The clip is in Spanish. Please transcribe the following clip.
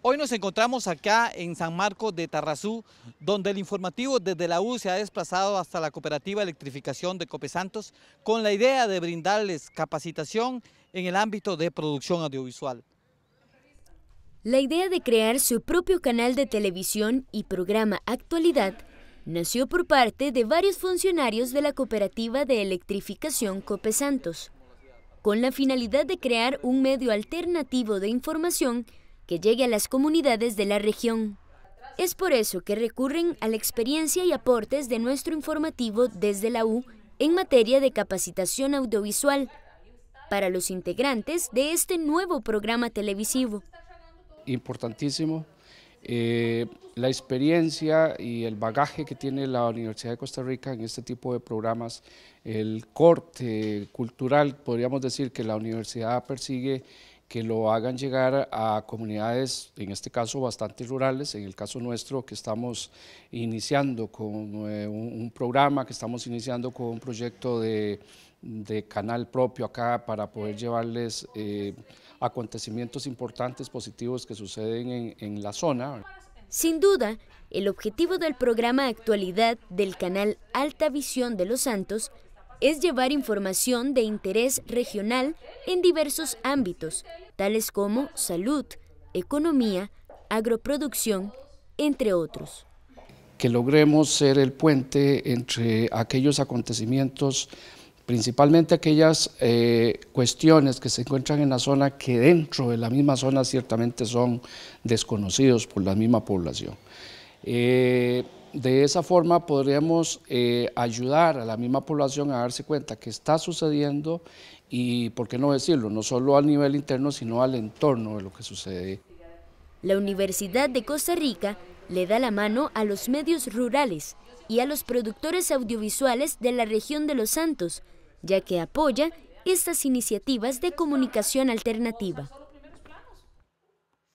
Hoy nos encontramos acá en San Marcos de Tarrazú, donde el informativo desde la U se ha desplazado hasta la cooperativa electrificación de Copesantos con la idea de brindarles capacitación en el ámbito de producción audiovisual. La idea de crear su propio canal de televisión y programa Actualidad nació por parte de varios funcionarios de la cooperativa de electrificación Copesantos, con la finalidad de crear un medio alternativo de información que llegue a las comunidades de la región. Es por eso que recurren a la experiencia y aportes de nuestro informativo desde la U en materia de capacitación audiovisual para los integrantes de este nuevo programa televisivo. Importantísimo. Eh, la experiencia y el bagaje que tiene la Universidad de Costa Rica en este tipo de programas, el corte cultural, podríamos decir que la universidad persigue que lo hagan llegar a comunidades, en este caso bastante rurales, en el caso nuestro que estamos iniciando con eh, un, programa, que estamos iniciando con un proyecto de, canal propio acá para poder llevarles eh, acontecimientos importantes, positivos que suceden en, en la zona. Sin duda, el objetivo del programa Actualidad del canal Alta Visión de los Santos es llevar información de interés regional en diversos ámbitos, tales como salud, economía, agroproducción, entre otros. Que logremos ser el puente entre aquellos acontecimientos, principalmente aquellas eh, cuestiones que se encuentran en la zona que dentro de la misma zona ciertamente son desconocidos por la misma población. Eh, de esa forma podríamos eh, ayudar a la misma población a darse cuenta que está sucediendo y, ¿por qué no decirlo?, no solo al nivel interno, sino al entorno de lo que sucede. La Universidad de Costa Rica le da la mano a los medios rurales y a los productores audiovisuales de la región de Los Santos, ya que apoya estas iniciativas de comunicación alternativa.